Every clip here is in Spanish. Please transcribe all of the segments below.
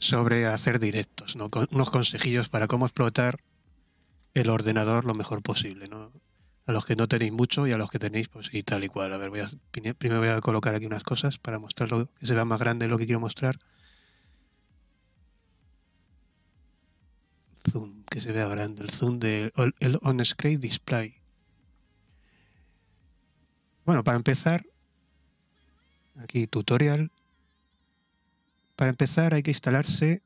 sobre hacer directos, unos consejillos para cómo explotar el ordenador lo mejor posible, A los que no tenéis mucho y a los que tenéis, pues y tal y cual. A ver, voy primero voy a colocar aquí unas cosas para mostrarlo, que se vea más grande lo que quiero mostrar. Zoom, que se vea grande, el zoom del de, on-screen display. Bueno, para empezar, aquí tutorial, para empezar hay que instalarse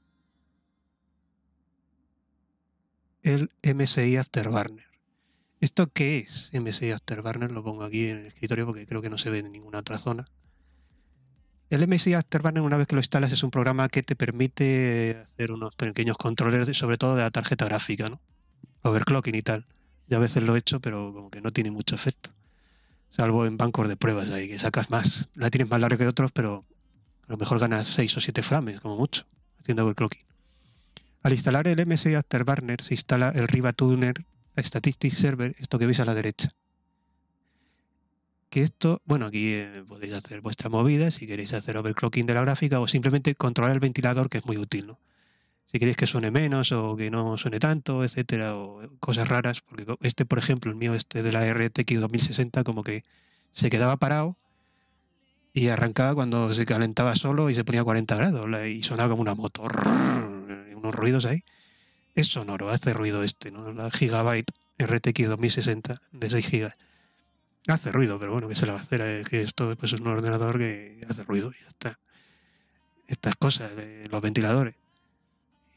el MSI Afterburner. ¿Esto qué es MSI Afterburner? Lo pongo aquí en el escritorio porque creo que no se ve en ninguna otra zona. El MSI Afterburner, una vez que lo instalas, es un programa que te permite hacer unos pequeños controles, sobre todo de la tarjeta gráfica, ¿no? Overclocking y tal. Ya a veces lo he hecho, pero como que no tiene mucho efecto. Salvo en bancos de pruebas ahí, que sacas más. La tienes más larga que otros, pero a lo mejor ganas 6 o 7 frames, como mucho, haciendo overclocking. Al instalar el MSI Afterburner se instala el Riva Tuner Statistics Server, esto que veis a la derecha. Que esto, bueno, aquí eh, podéis hacer vuestra movida si queréis hacer overclocking de la gráfica o simplemente controlar el ventilador, que es muy útil, Si queréis que suene menos o que no suene tanto, etcétera, o cosas raras, porque este, por ejemplo, el mío, este de la RTX 2060, como que se quedaba parado y arrancaba cuando se calentaba solo y se ponía a 40 grados y sonaba como una moto. Unos ruidos ahí. Es sonoro, hace ruido este, ¿no? La Gigabyte RTX 2060 de 6 GB. Hace ruido, pero bueno, que se la va a hacer. Es eh, que esto pues, es un ordenador que hace ruido y ya está. Estas cosas, eh, los ventiladores.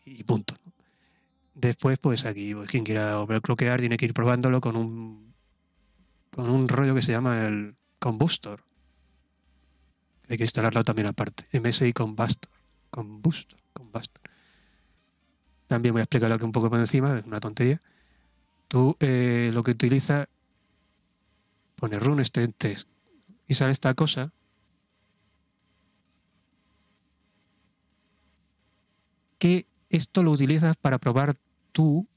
Y punto. Después, pues aquí, pues, quien quiera overclockear tiene que ir probándolo con un, con un rollo que se llama el combustor hay que instalarlo también aparte. MSI con Con basto. También voy a explicarlo aquí un poco por encima, es una tontería. Tú eh, lo que utilizas, pone run este test y sale esta cosa. Que esto lo utilizas para probar tú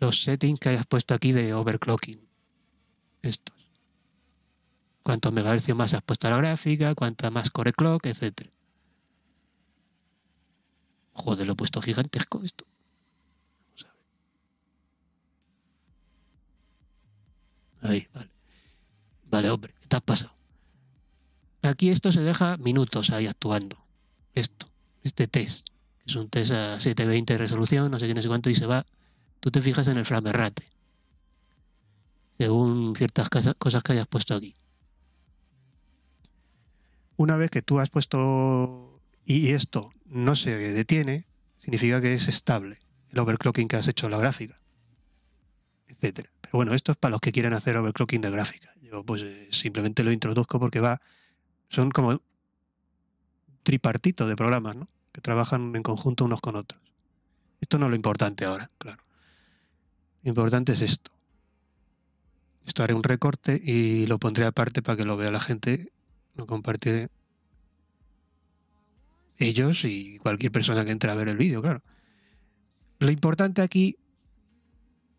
los settings que hayas puesto aquí de overclocking. Esto cuántos megahercios más has puesto a la gráfica, cuánta más core clock, Etcétera. Joder, lo he puesto gigantesco esto. Ahí, vale. Vale, hombre, ¿qué te has pasado? Aquí esto se deja minutos ahí actuando. Esto, este test. Es un test a 720 de resolución, no sé quién es sé cuánto, y se va. Tú te fijas en el frame rate. Según ciertas cosas que hayas puesto aquí una vez que tú has puesto y esto no se detiene, significa que es estable el overclocking que has hecho en la gráfica, etcétera. Pero bueno, esto es para los que quieren hacer overclocking de gráfica. Yo pues eh, simplemente lo introduzco porque va, son como tripartito de programas, Que trabajan en conjunto unos con otros. Esto no es lo importante ahora, claro. Lo importante es esto. Esto haré un recorte y lo pondré aparte para que lo vea la gente lo comparte ellos y cualquier persona que entre a ver el vídeo, claro. Lo importante aquí,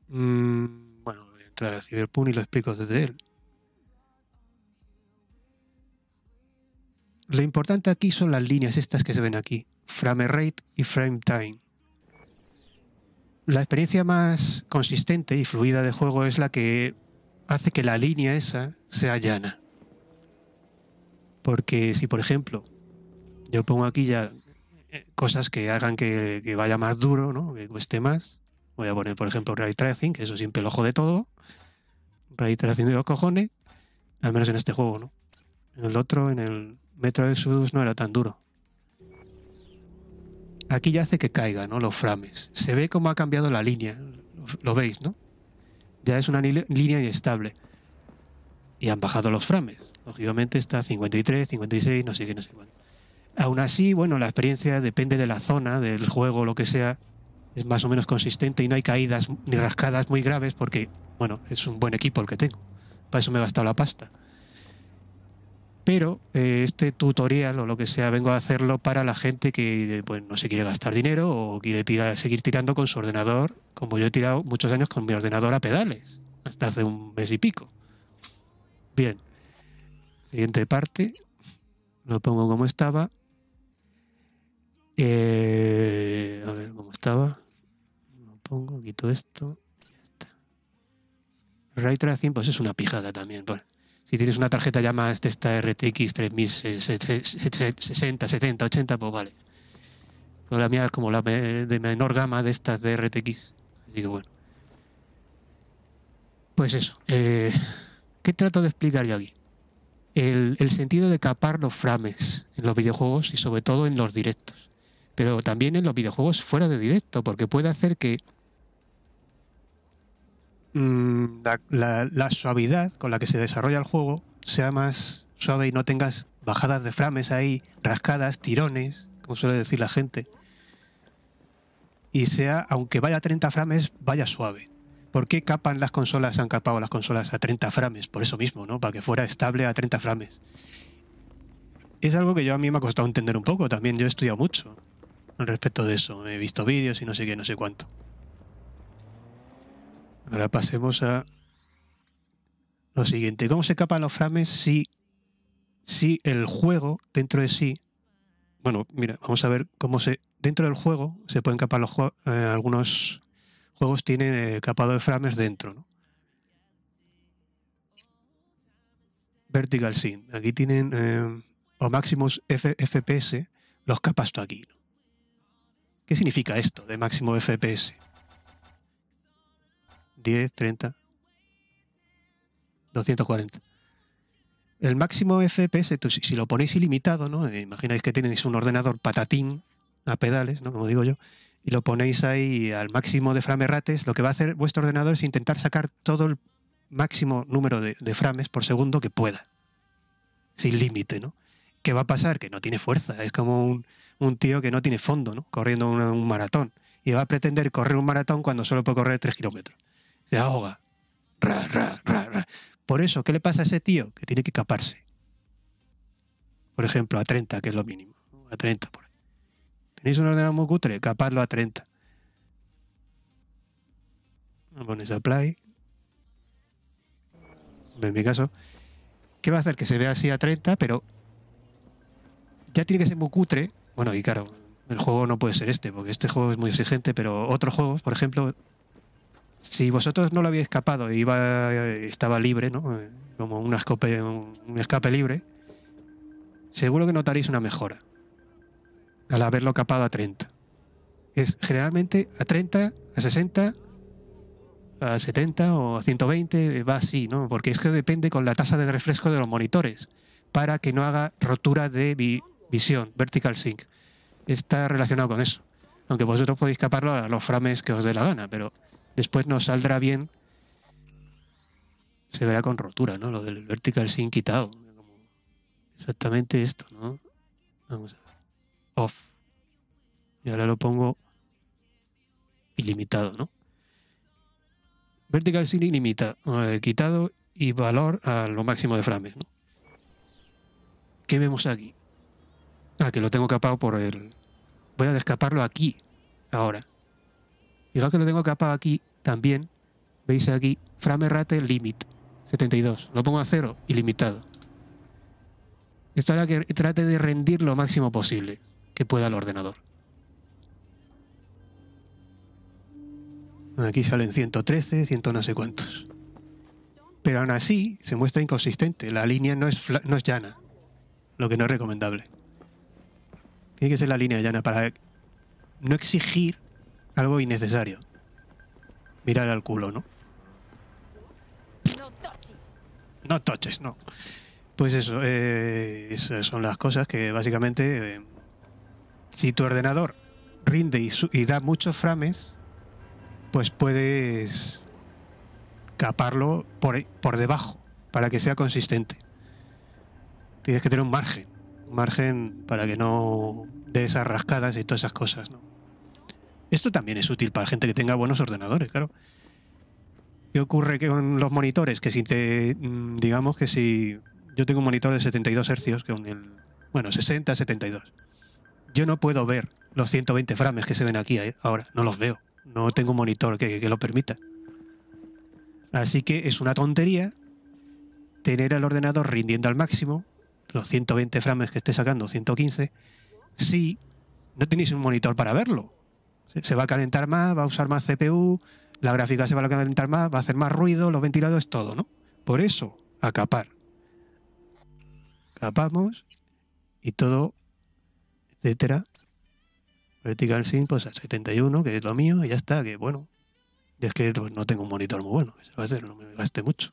mm, bueno, voy a entrar a Cyberpunk y lo explico desde él. Lo importante aquí son las líneas estas que se ven aquí, frame rate y frame time. La experiencia más consistente y fluida de juego es la que hace que la línea esa sea llana. Porque si, por ejemplo, yo pongo aquí ya eh, cosas que hagan que, vaya más duro, ¿no? que cueste más, voy a poner, por ejemplo, Ray Tracing, que eso siempre ojo de todo. Ray Tracing de los cojones, al menos en este juego, ¿no? En el otro, en el Metro Exodus no era tan duro. Aquí ya hace que caiga, ¿no? Los frames. Se ve cómo ha cambiado la línea. Lo, veis, ¿no? Ya es una línea inestable y han bajado los frames. Lógicamente está 53, 56, no sé qué, no sé cuánto. Aún así, bueno, la experiencia depende de la zona, del juego, lo que sea, es más o menos consistente y no hay caídas ni rascadas muy graves porque, bueno, es un buen equipo el que tengo. Para eso me he gastado la pasta. Pero eh, este tutorial o lo que sea, vengo a hacerlo para la gente que pues, no se quiere gastar dinero o quiere tirar, seguir tirando con su ordenador, como yo he tirado muchos años con mi ordenador a pedales, hasta hace un mes y pico. Bien. Siguiente parte. Lo pongo como estaba. Eh, a ver cómo estaba. Lo pongo, quito esto. está. Ray Tracing, pues es una pijada también. Pues. Si tienes una tarjeta ya más de esta RTX 3060, 70, 80, pues vale. Pues la mía es como la de menor gama de estas de RTX. Así que bueno. Pues eso. Eh, trato de explicar yo aquí? El, sentido de capar los frames en los videojuegos y sobre todo en los directos. Pero también en los videojuegos fuera de directo, porque puede hacer que... Mm, la, suavidad con la que se desarrolla el juego sea más suave y no tengas bajadas de frames ahí, rascadas, tirones, como suele decir la gente. Y sea, aunque vaya a 30 frames, vaya suave. ¿Por qué capan las consolas, han capado las consolas a 30 frames? Por eso mismo, ¿no? Para que fuera estable a 30 frames. Es algo que yo a mí me ha costado entender un poco también. Yo he estudiado mucho al respecto de eso. He visto vídeos y no sé qué, no sé cuánto. Ahora pasemos a lo siguiente. ¿Cómo se capan los frames si, si el juego dentro de sí... Bueno, mira, vamos a ver cómo se... Dentro del juego se pueden capar los, eh, algunos juegos tienen capado de frames dentro. ¿no? Vertical Sim. Aquí tienen, eh, los o máximos FPS, los capas aquí. ¿Qué significa esto de máximo FPS? 10, 30, 240. El máximo FPS, si lo ponéis ilimitado, ¿no? Eh, imagináis que tenéis un ordenador patatín a pedales, ¿no? Como digo yo, lo ponéis ahí al máximo de frames rates, lo que va a hacer vuestro ordenador es intentar sacar todo el máximo número de, frames por segundo que pueda, sin límite, ¿no? ¿Qué va a pasar? Que no tiene fuerza, es como un, un tío que no tiene fondo, ¿no? Corriendo un, maratón. Y va a pretender correr un maratón cuando solo puede correr 3 kilómetros. Se ahoga. por eso, ¿qué le pasa a ese tío? Que tiene que caparse. Por ejemplo, a 30, que es lo mínimo. A 30, por ¿Tenéis un ordenador muy cutre? Capadlo a 30. Pones apply. En mi caso. ¿Qué va a hacer? Que se vea así a 30, pero ya tiene que ser muy Bueno, y claro, el juego no puede ser este, porque este juego es muy exigente, pero otros juegos, por ejemplo, si vosotros no lo habéis escapado y estaba libre, ¿no? como un un escape libre, seguro que notaréis una mejora al haberlo capado a 30. Es generalmente a 30, a 60, a 70 o a 120, va así, ¿no? Porque es que depende con la tasa de refresco de los monitores, para que no haga rotura de visión, vertical sync. Está relacionado con eso. Aunque vosotros podéis caparlo a los frames que os dé la gana, pero después no saldrá bien. Se verá con rotura, ¿no? Lo del vertical sync quitado. Exactamente esto, ¿no? Vamos a ver off. Y ahora lo pongo ilimitado, ¿no? Vertical sin limita, eh, quitado y valor a lo máximo de frames, ¿Qué vemos aquí? Ah, que lo tengo capado por el... Voy a descaparlo aquí, ahora. Igual que lo tengo capado aquí también. Veis aquí, frame rate limit, 72. Lo pongo a cero, ilimitado. Esto hará que trate de rendir lo máximo posible que pueda el ordenador. Aquí salen 113, 100 no sé cuántos. Pero aún así se muestra inconsistente. La línea no es, no es llana, lo que no es recomendable. Tiene que ser la línea llana para no exigir algo innecesario. Mirar al culo, ¿no? No toches, no. Pues eso, eh, esas son las cosas que básicamente eh, si tu ordenador rinde y, da muchos frames, pues puedes caparlo por, debajo para que sea consistente. Tienes que tener un margen, un margen para que no de esas rascadas y todas esas cosas. Esto también es útil para gente que tenga buenos ordenadores, claro. ¿Qué ocurre con los monitores? Que si te. Mm, digamos que si. Yo tengo un monitor de 72 Hz, que con Bueno, 60, 72 yo no puedo ver los 120 frames que se ven aquí eh, ahora, no los veo. No tengo un monitor que, lo permita. Así que es una tontería tener el ordenador rindiendo al máximo, los 120 frames que esté sacando, 115, si no tenéis un monitor para verlo. Se, va a calentar más, va a usar más CPU, la gráfica se va a calentar más, va a hacer más ruido, los ventiladores, todo, ¿no? Por eso, acapar. Capamos y todo etcétera. Vertical Sync, pues a 71, que es lo mío, y ya está, que bueno. es que pues, no tengo un monitor muy bueno, se va a hacer, no me gaste mucho.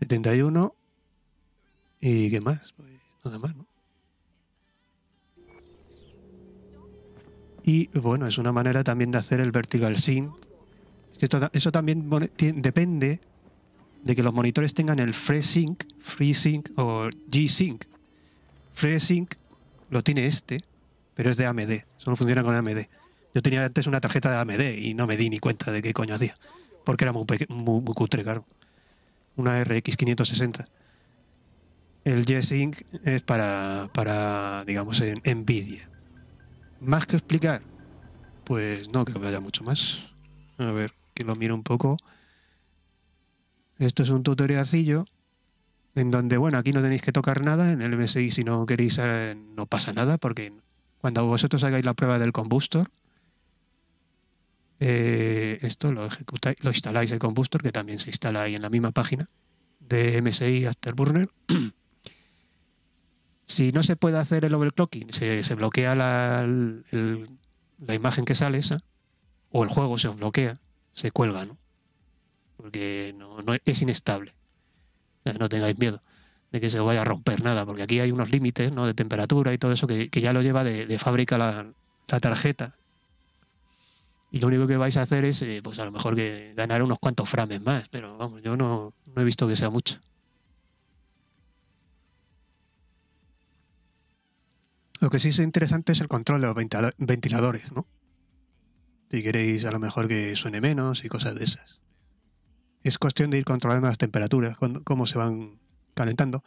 71, ¿y qué más? Pues, nada más, ¿no? Y bueno, es una manera también de hacer el vertical sync. eso también depende de que los monitores tengan el FreeSync, FreeSync o G-Sync. FreeSync lo tiene este, pero es de AMD, solo funciona con AMD. Yo tenía antes una tarjeta de AMD y no me di ni cuenta de qué coño hacía, porque era muy, muy, cutre, claro. Una RX 560. El g es para, para, digamos, en Nvidia. ¿Más que explicar? Pues no creo que haya mucho más. A ver, que lo miro un poco. Esto es un tutorialcillo en donde, bueno, aquí no tenéis que tocar nada, en el MSI si no queréis eh, no pasa nada, porque cuando vosotros hagáis la prueba del combustor, eh, esto lo ejecutáis, lo instaláis el combustor, que también se instala ahí en la misma página de MSI Afterburner. si no se puede hacer el overclocking, se, bloquea la, imagen que sale esa, o el juego se os bloquea, se cuelga, ¿no? Porque no es inestable. Eh, no tengáis miedo de que se vaya a romper nada, porque aquí hay unos límites de temperatura y todo eso que, ya lo lleva de, fábrica la, tarjeta. Y lo único que vais a hacer es, eh, pues a lo mejor ganar unos cuantos frames más, pero vamos, yo no, no he visto que sea mucho. Lo que sí es interesante es el control de los ventiladores, ¿no? Si queréis a lo mejor que suene menos y cosas de esas es cuestión de ir controlando las temperaturas, cómo se van calentando.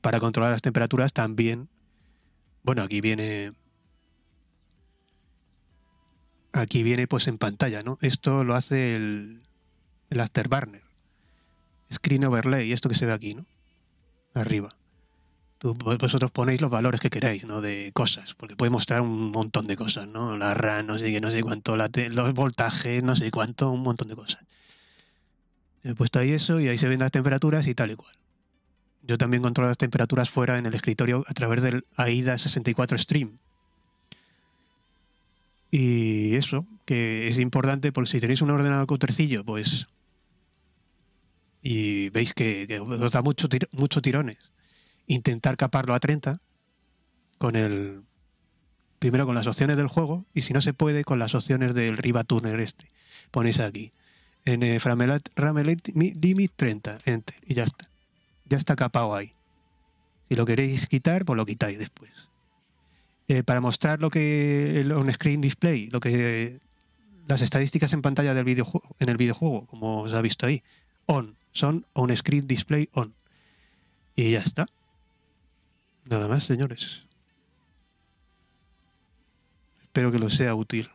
Para controlar las temperaturas también, bueno, aquí viene, aquí viene pues en pantalla, ¿no? Esto lo hace el, el afterburner, screen overlay, esto que se ve aquí, ¿no? Arriba. Tú, vosotros ponéis los valores que queráis, ¿no? De cosas, porque puede mostrar un montón de cosas, ¿no? La RAN, no sé no sé cuánto, la los voltajes, no sé cuánto, un montón de cosas he puesto ahí eso y ahí se ven las temperaturas y tal y cual. Yo también controlo las temperaturas fuera en el escritorio a través del AIDA 64 Stream. Y eso, que es importante por si tenéis un ordenador cutercillo, pues. Y veis que, os da muchos mucho tirones. Intentar caparlo a 30 con el. Primero con las opciones del juego y si no se puede, con las opciones del Riva Tuner este. Ponéis aquí en eh, Dimit Limit 30, Enter, y ya está. Ya está capado ahí. Si lo queréis quitar, pues lo quitáis después. Eh, para mostrar lo que el on-screen display, lo que las estadísticas en pantalla del videojuego, en el videojuego, como os ha visto ahí, on, son on-screen display on. Y ya está. Nada más, señores. Espero que lo sea útil.